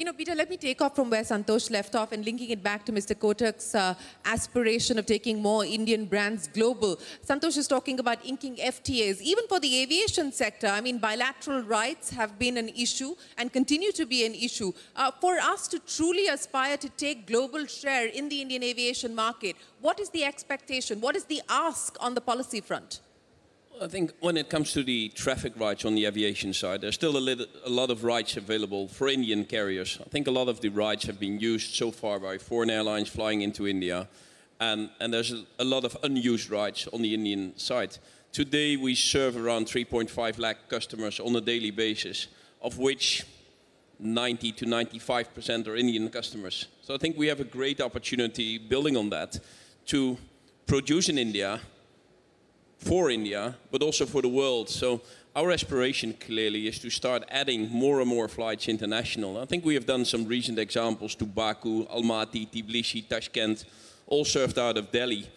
You know, Peter, let me take off from where Santosh left off and linking it back to Mr. Kotak's uh, aspiration of taking more Indian brands global. Santosh is talking about inking FTAs, even for the aviation sector. I mean, bilateral rights have been an issue and continue to be an issue. Uh, for us to truly aspire to take global share in the Indian aviation market, what is the expectation? What is the ask on the policy front? I think when it comes to the traffic rights on the aviation side, there's still a, little, a, lot of rights available for Indian carriers. I think a lot of the rights have been used so far by foreign airlines flying into India, and, and there's a, a lot of unused rights on the Indian side. Today, we serve around 3.5 lakh customers on a daily basis, of which 90 to 95% are Indian customers. So I think we have a great opportunity building on that to produce in India for India, but also for the world. So our aspiration clearly is to start adding more and more flights international. I think we have done some recent examples to Baku, Almaty, Tbilisi, Tashkent, all served out of Delhi.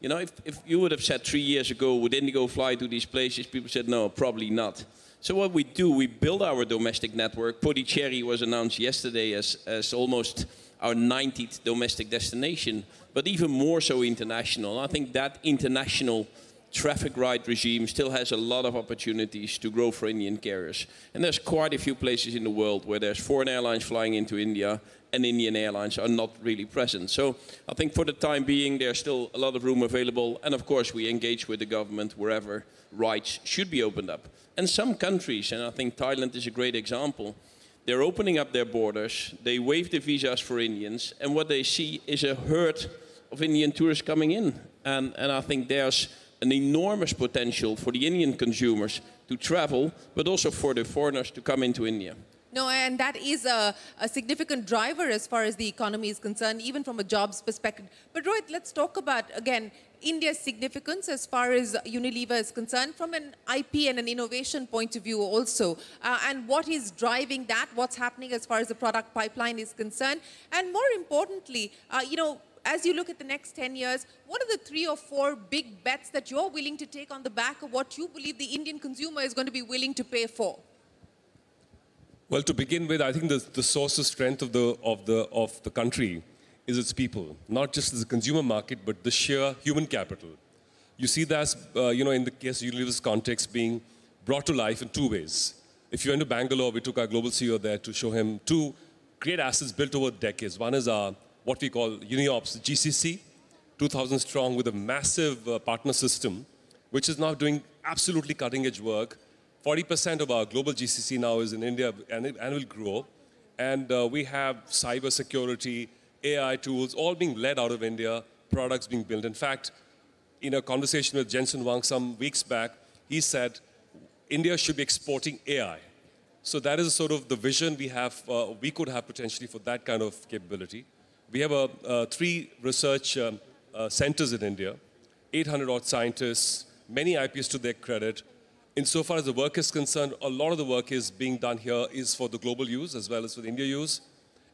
You know, if, if you would have said three years ago, would Indigo fly to these places? People said, no, probably not. So what we do, we build our domestic network. Pondicherry was announced yesterday as, as almost our 90th domestic destination, but even more so international. I think that international traffic right regime still has a lot of opportunities to grow for Indian carriers. And there's quite a few places in the world where there's foreign airlines flying into India and Indian airlines are not really present. So I think for the time being, there's still a lot of room available. And of course, we engage with the government wherever rights should be opened up. And some countries, and I think Thailand is a great example, they're opening up their borders, they waive the visas for Indians, and what they see is a herd of Indian tourists coming in. And, and I think there's an enormous potential for the Indian consumers to travel, but also for the foreigners to come into India. No, and that is a, a, significant driver as far as the economy is concerned, even from a jobs perspective. But Rohit, let's talk about, again, India's significance as far as Unilever is concerned from an IP and an innovation point of view also. Uh, and what is driving that? What's happening as far as the product pipeline is concerned? And more importantly, uh, you know, as you look at the next 10 years, what are the three or four big bets that you're willing to take on the back of what you believe the Indian consumer is going to be willing to pay for? Well, to begin with, I think the, the source of strength of the, of, the, of the country is its people, not just as a consumer market, but the sheer human capital. You see that, uh, you know, in the case of Unilever's context, being brought to life in two ways. If you went to Bangalore, we took our global CEO there to show him two great assets built over decades. One is our what we call UniOps GCC, 2,000 strong with a massive uh, partner system, which is now doing absolutely cutting edge work. 40% of our global GCC now is in India and it, and will grow. And uh, we have cyber security, AI tools, all being led out of India, products being built. In fact, in a conversation with Jensen Wang some weeks back, he said, India should be exporting AI. So that is sort of the vision we have, uh, we could have potentially for that kind of capability. We have a, three research um, uh, centers in India, 800 odd scientists, many IPs to their credit. Insofar as the work is concerned, a lot of the work is being done here is for the global use as well as for the India use.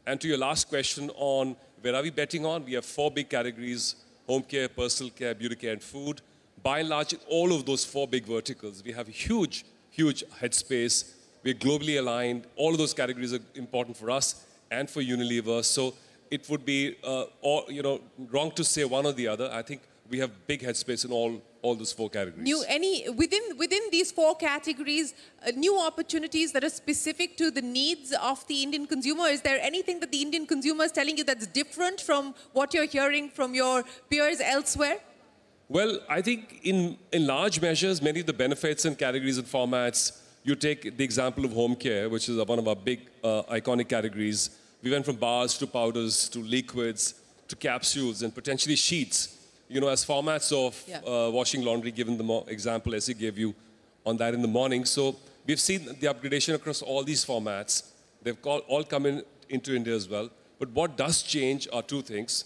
And to your last question on where are we betting on, we have four big categories, home care, personal care, beauty care, and food. By and large, in all of those four big verticals, we have huge, huge headspace. We're globally aligned. All of those categories are important for us and for Unilever. So it would be uh, or, you know wrong to say one or the other. I think we have big headspace in all all those four categories. New any within within these four categories, uh, new opportunities that are specific to the needs of the Indian consumer. Is there anything that the Indian consumer is telling you that's different from what you're hearing from your peers elsewhere? Well, I think in in large measures, many of the benefits and categories and formats. You take the example of home care, which is one of our big uh, iconic categories we went from bars to powders to liquids to capsules and potentially sheets, you know, as formats of yeah. uh, washing laundry, given the example as he gave you on that in the morning. So we've seen the upgradation across all these formats. They've all come in, into India as well. But what does change are two things.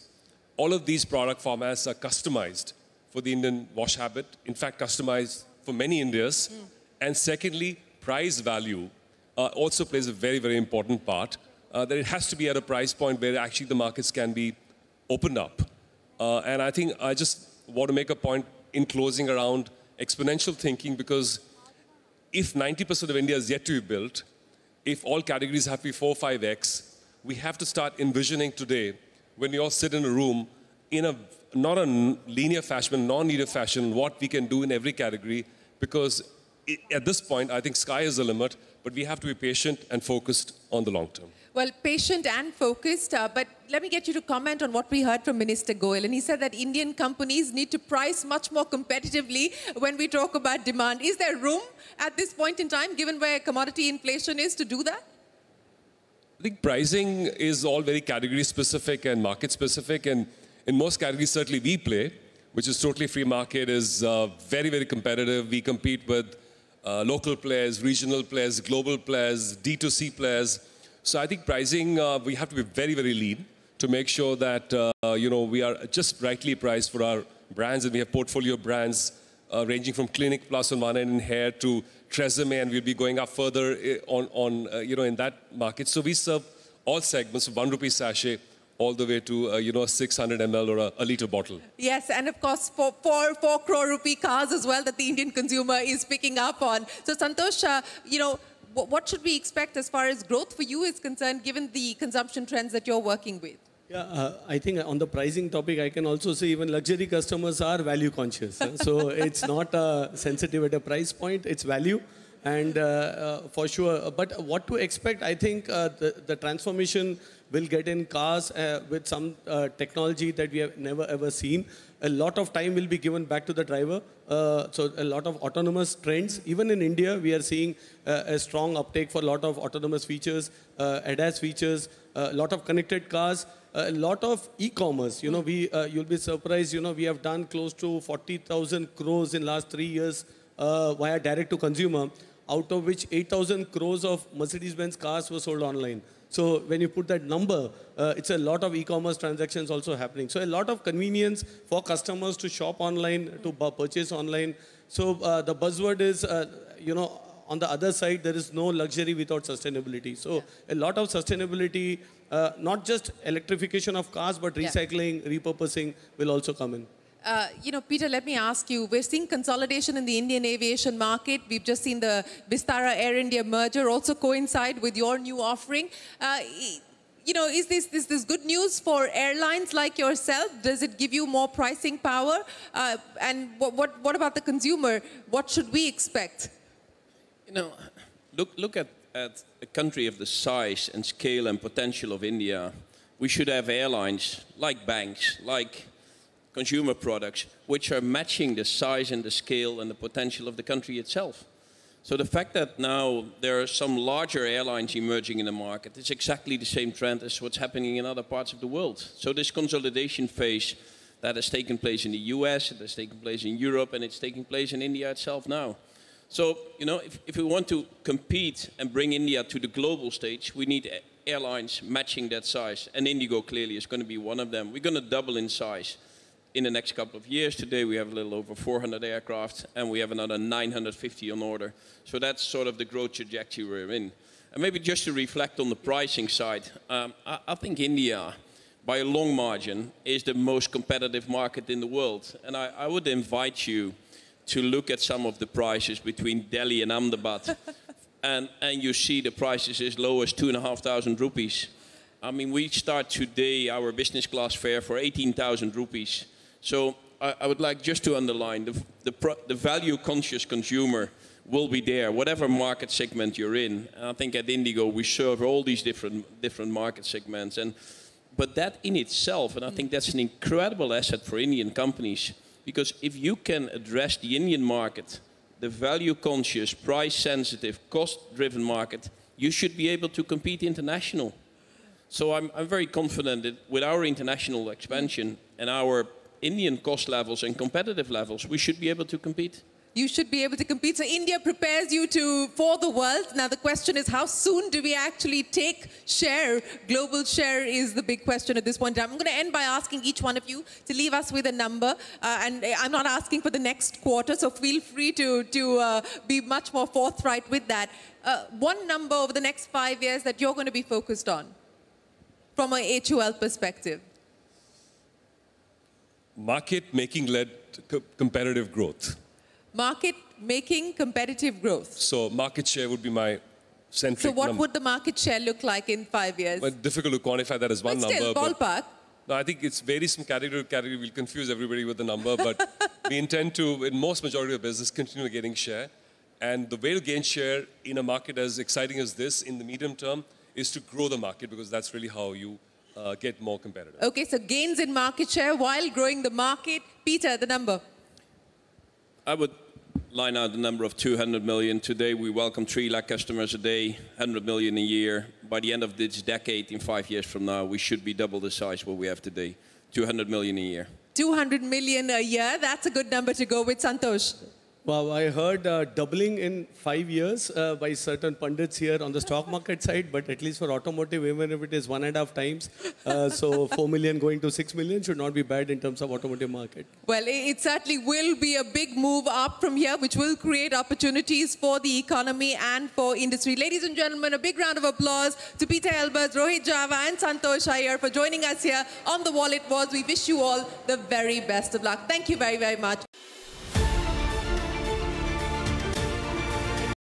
All of these product formats are customized for the Indian wash habit, in fact, customized for many Indians. Mm. And secondly, price value uh, also plays a very, very important part uh, that it has to be at a price point where actually the markets can be opened up. Uh, and I think I just want to make a point in closing around exponential thinking because if 90% of India is yet to be built, if all categories have to be 4 5x, we have to start envisioning today when you all sit in a room in a not a linear fashion, non-linear fashion, what we can do in every category because at this point, I think sky is the limit, but we have to be patient and focused on the long term. Well, patient and focused, uh, but let me get you to comment on what we heard from Minister Goel. And he said that Indian companies need to price much more competitively when we talk about demand. Is there room at this point in time, given where commodity inflation is, to do that? I think pricing is all very category specific and market specific. And in most categories, certainly we play, which is totally free market, is uh, very, very competitive. We compete with uh, local players, regional players, global players, D2C players. So I think pricing, uh, we have to be very, very lean to make sure that, uh, you know, we are just rightly priced for our brands and we have portfolio brands uh, ranging from Clinic Plus on one end in hair to Tresemme and we'll be going up further eh, on, on uh, you know, in that market. So we serve all segments of one rupee sachet all the way to, uh, you know, 600 ml or a, a liter bottle. Yes, and of course, for four crore rupee cars as well that the Indian consumer is picking up on. So Santosh, you know, what should we expect as far as growth for you is concerned, given the consumption trends that you're working with? Yeah, uh, I think on the pricing topic, I can also say even luxury customers are value conscious. so it's not uh, sensitive at a price point, it's value and uh, uh, for sure. Uh, but what to expect? I think the, the transformation will get in cars uh, with some uh, technology that we have never ever seen. A lot of time will be given back to the driver. Uh, so a lot of autonomous trends. Even in India, we are seeing a strong uptake for a lot of autonomous features, ADAS features, a lot of connected cars, a lot of e-commerce. You know, we you'll be surprised. You know, we have done close to 40,000 crores in last three years via direct to consumer out of which 8,000 crores of Mercedes-Benz cars were sold online. So when you put that number, uh, it's a lot of e-commerce transactions also happening. So a lot of convenience for customers to shop online, to purchase online. So uh, the buzzword is, uh, you know, on the other side, there is no luxury without sustainability. So yeah. a lot of sustainability, uh, not just electrification of cars, but recycling, yeah. repurposing will also come in. Uh, you know, Peter, let me ask you, we're seeing consolidation in the Indian aviation market. We've just seen the Vistara Air India merger also coincide with your new offering. Uh, you know, is this, this, this good news for airlines like yourself? Does it give you more pricing power? Uh, and what, what, what about the consumer? What should we expect? You know, look, look at, at a country of the size and scale and potential of India. We should have airlines like banks, like consumer products which are matching the size and the scale and the potential of the country itself. So the fact that now there are some larger airlines emerging in the market is exactly the same trend as what's happening in other parts of the world. So this consolidation phase that has taken place in the US, it has taken place in Europe, and it's taking place in India itself now. So, you know, if, if we want to compete and bring India to the global stage, we need airlines matching that size. And Indigo clearly is going to be one of them. We're going to double in size in the next couple of years. Today, we have a little over 400 aircraft, and we have another 950 on order. So that's sort of the growth trajectory we're in. And maybe just to reflect on the pricing side, um, I, I, think India, by a long margin, is the most competitive market in the world. And I, I would invite you to look at some of the prices between Delhi and Ahmedabad. and, and you see the prices as low as 2,500 rupees. I mean, we start today our business class fare for 18,000 rupees so I, I would like just to underline the, the, the value conscious consumer will be there, whatever market segment you're in. And I think at Indigo we serve all these different different market segments, and but that in itself, and I think that's an incredible asset for Indian companies because if you can address the Indian market, the value conscious, price sensitive, cost driven market, you should be able to compete international. So I'm, I'm very confident that with our international expansion and our Indian cost levels and competitive levels, we should be able to compete. You should be able to compete. So India prepares you to for the world. Now the question is, how soon do we actually take share? Global share is the big question at this point. I'm going to end by asking each one of you to leave us with a number, uh, and uh, I'm not asking for the next quarter, so feel free to to uh, be much more forthright with that. Uh, one number over the next five years that you're going to be focused on, from a HUL perspective. Market making led co competitive growth. Market making competitive growth. So market share would be my centric. So what number. would the market share look like in five years? Well, difficult to quantify that as one but still, number. ballpark. No, I think it's varies from category to category. We'll confuse everybody with the number, but we intend to, in most majority of business, continue getting share. And the way to gain share in a market as exciting as this in the medium term is to grow the market because that's really how you uh, get more competitive. Okay, so gains in market share while growing the market. Peter, the number. I would line out the number of 200 million. Today, we welcome 3 lakh customers a day, 100 million a year. By the end of this decade, in five years from now, we should be double the size what we have today, 200 million a year. 200 million a year, that's a good number to go with, Santosh. Wow, I heard uh, doubling in five years uh, by certain pundits here on the stock market side, but at least for automotive, even if it is one and a half times, uh, so 4 million going to 6 million should not be bad in terms of automotive market. Well, it certainly will be a big move up from here, which will create opportunities for the economy and for industry. Ladies and gentlemen, a big round of applause to Peter Elbers, Rohit Java, and Santosh Iyer for joining us here on The Wallet Wars. We wish you all the very best of luck. Thank you very, very much.